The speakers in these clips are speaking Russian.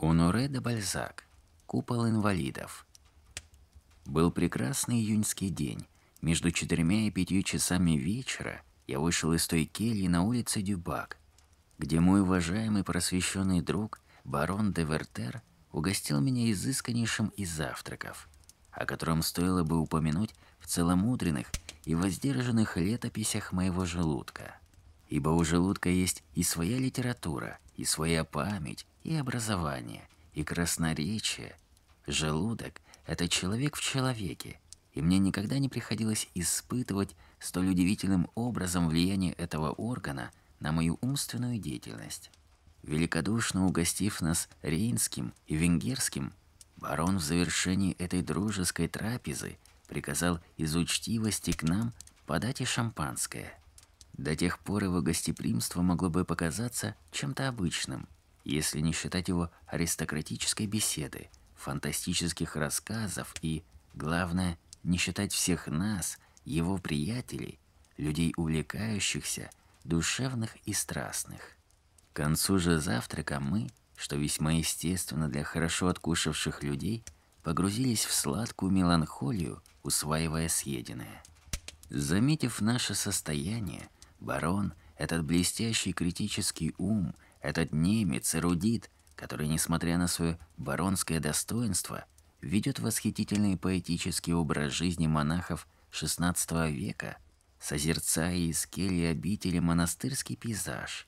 Оноре де Бальзак. Купол инвалидов. Был прекрасный июньский день. Между четырьмя и пятью часами вечера я вышел из той кельи на улице Дюбак, где мой уважаемый просвещенный друг барон де Вертер угостил меня изысканнейшим из завтраков, о котором стоило бы упомянуть в целомудренных и воздержанных летописях моего желудка. Ибо у желудка есть и своя литература, и своя память, и образование, и красноречие. Желудок — это человек в человеке, и мне никогда не приходилось испытывать столь удивительным образом влияние этого органа на мою умственную деятельность. Великодушно угостив нас рейнским и венгерским, барон в завершении этой дружеской трапезы приказал из учтивости к нам подать и шампанское. До тех пор его гостеприимство могло бы показаться чем-то обычным – если не считать его аристократической беседы, фантастических рассказов и, главное, не считать всех нас, его приятелей, людей увлекающихся, душевных и страстных. К концу же завтрака мы, что весьма естественно для хорошо откушавших людей, погрузились в сладкую меланхолию, усваивая съеденное. Заметив наше состояние, барон, этот блестящий критический ум – этот немец, эрудит, который, несмотря на свое баронское достоинство, ведет восхитительный поэтический образ жизни монахов XVI века, созерцая из кельи обители монастырский пейзаж.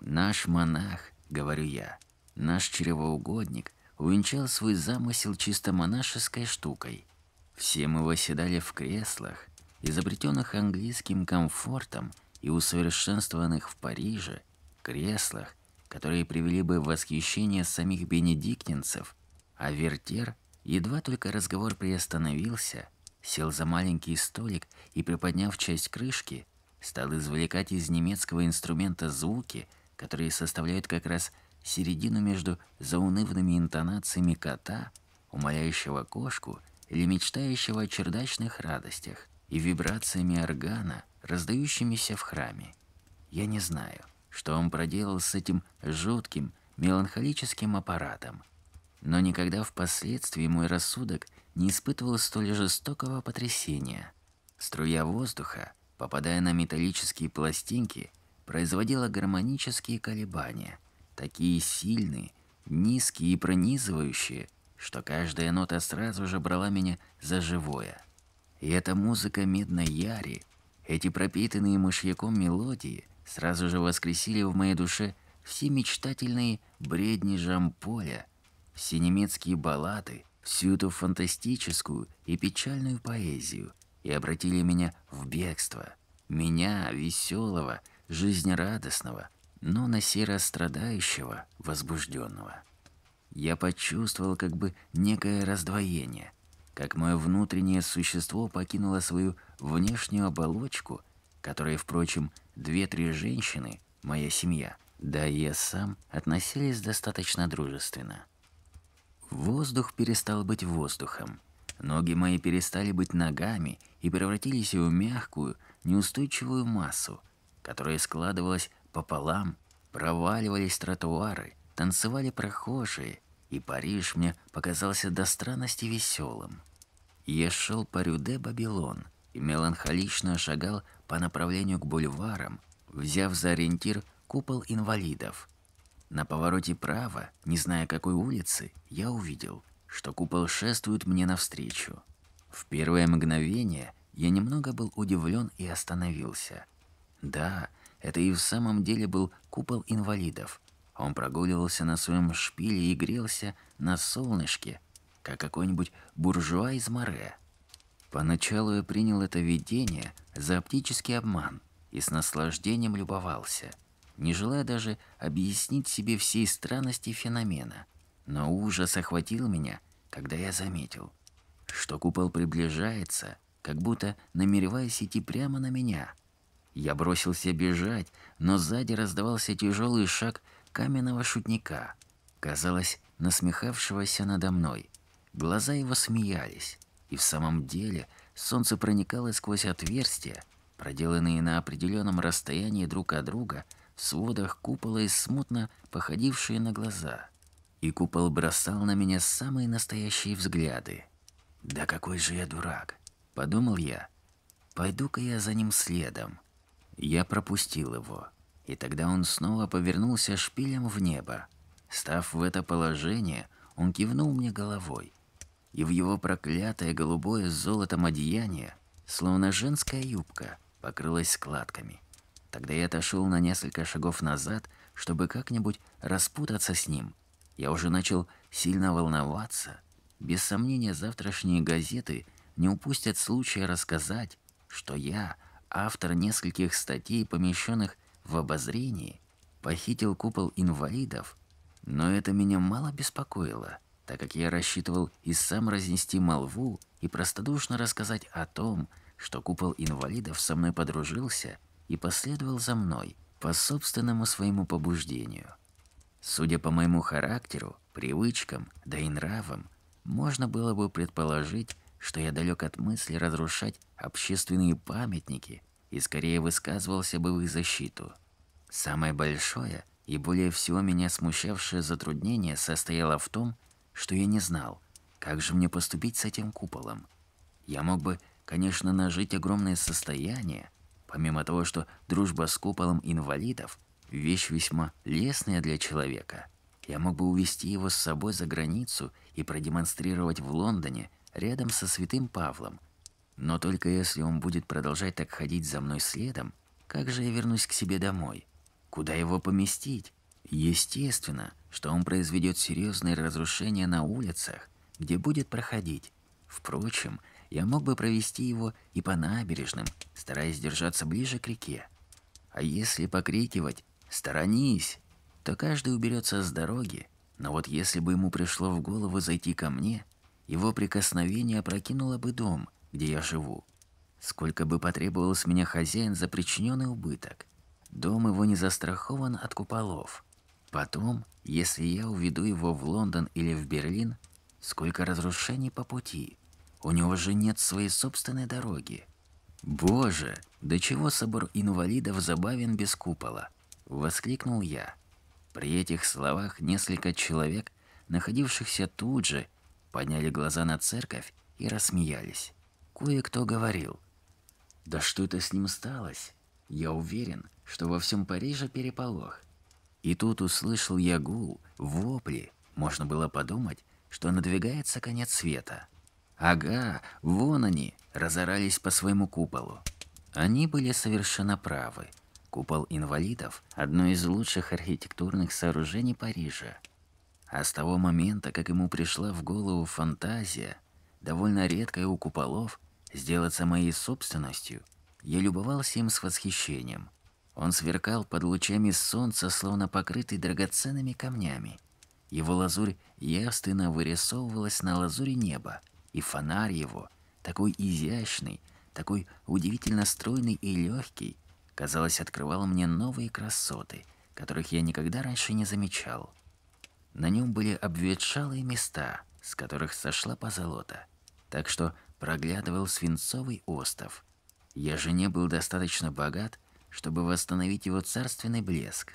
«Наш монах», — говорю я, — «наш чревоугодник увенчал свой замысел чисто монашеской штукой. Все мы восседали в креслах, изобретенных английским комфортом и усовершенствованных в Париже, креслах, которые привели бы в восхищение самих бенедиктинцев, а Вертер, едва только разговор приостановился, сел за маленький столик и, приподняв часть крышки, стал извлекать из немецкого инструмента звуки, которые составляют как раз середину между заунывными интонациями кота, умоляющего кошку или мечтающего о чердачных радостях, и вибрациями органа, раздающимися в храме. Я не знаю, что он проделал с этим жутким, меланхолическим аппаратом. Но никогда впоследствии мой рассудок не испытывал столь жестокого потрясения. Струя воздуха, попадая на металлические пластинки, производила гармонические колебания, такие сильные, низкие и пронизывающие, что каждая нота сразу же брала меня за живое. И эта музыка медной яри, эти пропитанные мышьяком мелодии – сразу же воскресили в моей душе все мечтательные бредни Жамполя, все немецкие баллады, всю эту фантастическую и печальную поэзию и обратили меня в бегство. Меня, веселого, жизнерадостного, но на сей раз страдающего, возбужденного. Я почувствовал как бы некое раздвоение, как мое внутреннее существо покинуло свою внешнюю оболочку – которые, впрочем, две-три женщины, моя семья, да и я сам, относились достаточно дружественно. Воздух перестал быть воздухом. Ноги мои перестали быть ногами и превратились в мягкую, неустойчивую массу, которая складывалась пополам, проваливались тротуары, танцевали прохожие, и Париж мне показался до странности веселым. Я шел по Рюде Бабилон и меланхолично шагал по направлению к бульварам, взяв за ориентир купол инвалидов. На повороте право, не зная какой улицы, я увидел, что купол шествует мне навстречу. В первое мгновение я немного был удивлен и остановился. Да, это и в самом деле был купол инвалидов. Он прогуливался на своем шпиле и грелся на солнышке, как какой-нибудь буржуа из море. Поначалу я принял это видение за оптический обман и с наслаждением любовался, не желая даже объяснить себе всей странности феномена. Но ужас охватил меня, когда я заметил, что купол приближается, как будто намереваясь идти прямо на меня. Я бросился бежать, но сзади раздавался тяжелый шаг каменного шутника, казалось, насмехавшегося надо мной. Глаза его смеялись, и в самом деле солнце проникало сквозь отверстия, проделанные на определенном расстоянии друг от друга, в сводах купола и смутно походившие на глаза. И купол бросал на меня самые настоящие взгляды. «Да какой же я дурак!» – подумал я. «Пойду-ка я за ним следом». Я пропустил его, и тогда он снова повернулся шпилем в небо. Став в это положение, он кивнул мне головой – и в его проклятое голубое с золотом одеяние, словно женская юбка, покрылась складками. Тогда я отошел на несколько шагов назад, чтобы как-нибудь распутаться с ним. Я уже начал сильно волноваться. Без сомнения, завтрашние газеты не упустят случая рассказать, что я, автор нескольких статей, помещенных в обозрении, похитил купол инвалидов, но это меня мало беспокоило так как я рассчитывал и сам разнести молву и простодушно рассказать о том, что купол инвалидов со мной подружился и последовал за мной по собственному своему побуждению. Судя по моему характеру, привычкам, да и нравам, можно было бы предположить, что я далек от мысли разрушать общественные памятники и скорее высказывался бы в их защиту. Самое большое и более всего меня смущавшее затруднение состояло в том, что я не знал, как же мне поступить с этим куполом. Я мог бы, конечно, нажить огромное состояние, помимо того, что дружба с куполом инвалидов – вещь весьма лестная для человека. Я мог бы увести его с собой за границу и продемонстрировать в Лондоне рядом со святым Павлом. Но только если он будет продолжать так ходить за мной следом, как же я вернусь к себе домой? Куда его поместить? Естественно, что он произведет серьезные разрушения на улицах, где будет проходить. Впрочем, я мог бы провести его и по набережным, стараясь держаться ближе к реке. А если покрикивать «Сторонись!», то каждый уберется с дороги, но вот если бы ему пришло в голову зайти ко мне, его прикосновение опрокинуло бы дом, где я живу. Сколько бы потребовал с меня хозяин за причиненный убыток. Дом его не застрахован от куполов. Потом, если я уведу его в Лондон или в Берлин, сколько разрушений по пути. У него же нет своей собственной дороги. Боже, до чего собор инвалидов забавен без купола, воскликнул я. При этих словах несколько человек, находившихся тут же, подняли глаза на церковь и рассмеялись. Кое-кто говорил: "Да что это с ним сталось? Я уверен, что во всем Париже переполох. И тут услышал я гул, вопли. Можно было подумать, что надвигается конец света. Ага, вон они, разорались по своему куполу. Они были совершенно правы. Купол инвалидов – одно из лучших архитектурных сооружений Парижа. А с того момента, как ему пришла в голову фантазия, довольно редкая у куполов, сделаться моей собственностью, я любовался им с восхищением – он сверкал под лучами солнца, словно покрытый драгоценными камнями. Его лазурь явственно вырисовывалась на лазуре неба, и фонарь его, такой изящный, такой удивительно стройный и легкий, казалось, открывал мне новые красоты, которых я никогда раньше не замечал. На нем были обветшалые места, с которых сошла позолота, так что проглядывал свинцовый остов. Я же не был достаточно богат, чтобы восстановить его царственный блеск.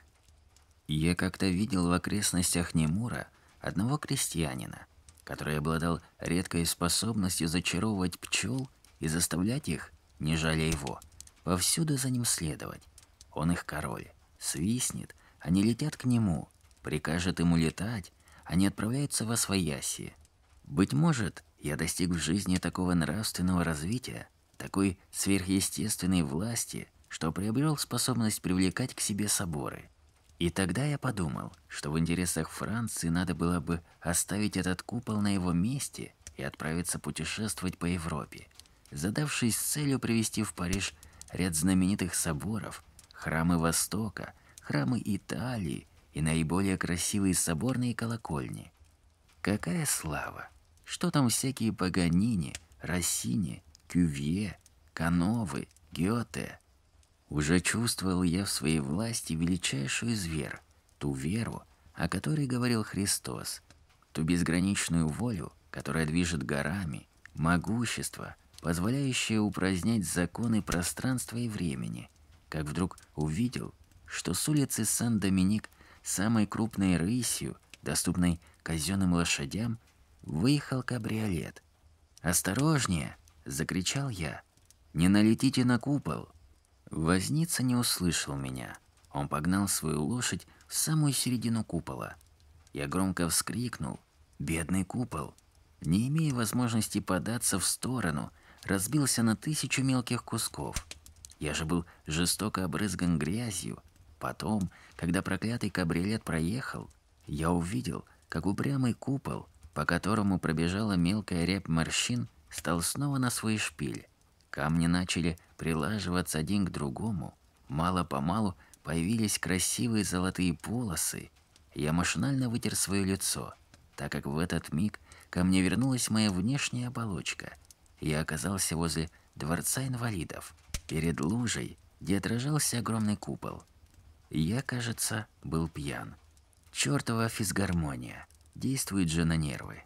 Я как-то видел в окрестностях Немура одного крестьянина, который обладал редкой способностью зачаровывать пчел и заставлять их, не жалея его, повсюду за ним следовать. Он их король. Свистнет, они летят к нему, прикажет ему летать, они отправляются во свояси. Быть может, я достиг в жизни такого нравственного развития, такой сверхъестественной власти – что приобрел способность привлекать к себе соборы. И тогда я подумал, что в интересах Франции надо было бы оставить этот купол на его месте и отправиться путешествовать по Европе, задавшись целью привести в Париж ряд знаменитых соборов, храмы Востока, храмы Италии и наиболее красивые соборные колокольни. Какая слава! Что там всякие Паганини, Россини, Кювье, Кановы, Гёте – уже чувствовал я в своей власти величайшую из вер, ту веру, о которой говорил Христос, ту безграничную волю, которая движет горами, могущество, позволяющее упразднять законы пространства и времени, как вдруг увидел, что с улицы Сан-Доминик, самой крупной рысью, доступной казенным лошадям, выехал кабриолет. «Осторожнее!» – закричал я. «Не налетите на купол!» Возница не услышал меня. Он погнал свою лошадь в самую середину купола. Я громко вскрикнул. «Бедный купол!» Не имея возможности податься в сторону, разбился на тысячу мелких кусков. Я же был жестоко обрызган грязью. Потом, когда проклятый кабриолет проехал, я увидел, как упрямый купол, по которому пробежала мелкая рябь морщин, стал снова на свой шпиль. Камни начали прилаживаться один к другому. Мало-помалу появились красивые золотые полосы. Я машинально вытер свое лицо, так как в этот миг ко мне вернулась моя внешняя оболочка. Я оказался возле дворца инвалидов. Перед лужей, где отражался огромный купол. Я, кажется, был пьян. Чёртова физгармония. Действует же на нервы.